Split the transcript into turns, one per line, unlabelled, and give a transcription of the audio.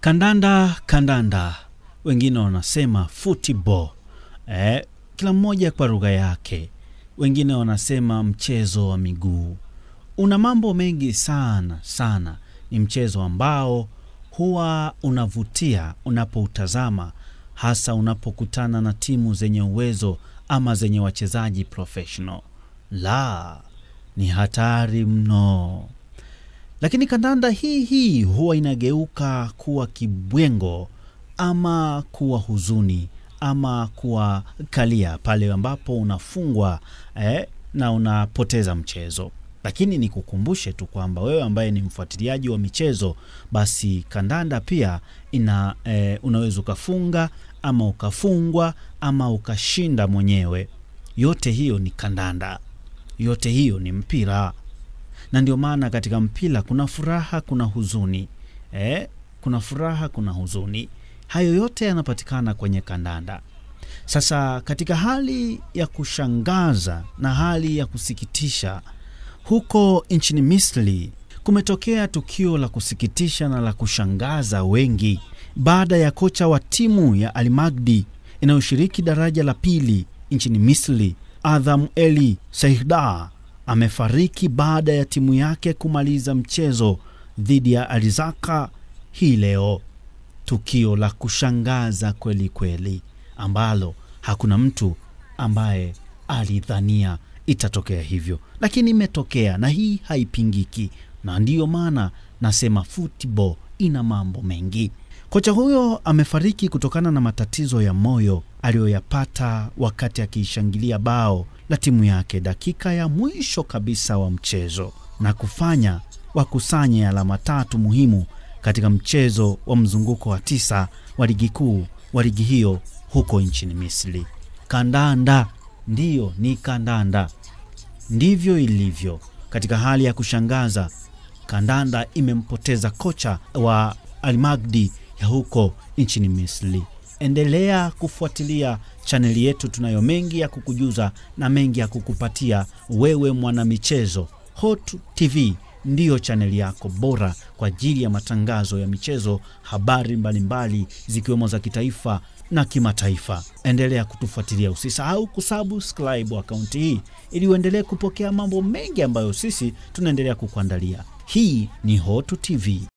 Kandanda, kandanda, wengine wanasema football. Eh, kila mmoja kwa lugha yake. Wengine wanasema mchezo wa miguu. Una mambo mengi sana sana. Ni mchezo ambao huwa unavutia unapoutazama, hasa unapokutana na timu zenye uwezo ama zenye wachezaji professional. La, ni hatari mno. Lakini kandanda hii hii huwa inageuka kuwa kibwengo ama kuwa huzuni ama kuwa kalia pale ambapo unafungwa eh, na unapoteza mchezo. Lakini nikukumbushe tu kwamba wewe ambaye ni mfuatiliaji wa michezo, basi kandanda pia ina eh, unaweza ukafunga ama ukafungwa ama ukashinda mwenyewe. Yote hiyo ni kandanda, yote hiyo ni mpira na ndio maana katika mpira kuna furaha, kuna huzuni eh, kuna furaha, kuna huzuni. Hayo yote yanapatikana kwenye kandanda. Sasa katika hali ya kushangaza na hali ya kusikitisha, huko nchini Misri kumetokea tukio la kusikitisha na la kushangaza wengi baada ya kocha wa timu ya almagdi inayoshiriki daraja la pili nchini Misri, Adham Eli Saihda amefariki baada ya timu yake kumaliza mchezo dhidi ya Alizaka hii leo. Tukio la kushangaza kweli kweli ambalo hakuna mtu ambaye alidhania itatokea hivyo, lakini imetokea na hii haipingiki, na ndiyo maana nasema football ina mambo mengi. Kocha huyo amefariki kutokana na matatizo ya moyo aliyoyapata wakati akiishangilia bao la timu yake dakika ya mwisho kabisa wa mchezo na kufanya wakusanye alama tatu muhimu katika mchezo wa mzunguko wa tisa wa ligi kuu wa ligi hiyo huko nchini Misri. Kandanda ndiyo ni kandanda, ndivyo ilivyo. Katika hali ya kushangaza, kandanda imempoteza kocha wa Almagdi ya huko nchini Misri endelea kufuatilia chaneli yetu, tunayo mengi ya kukujuza na mengi ya kukupatia wewe mwanamichezo. Hot TV ndiyo chaneli yako bora kwa ajili ya matangazo ya michezo, habari mbalimbali zikiwemo za kitaifa na kimataifa. Endelea kutufuatilia, usisahau kusubscribe akaunti hii ili uendelee kupokea mambo mengi ambayo sisi tunaendelea kukuandalia. Hii ni hotu TV.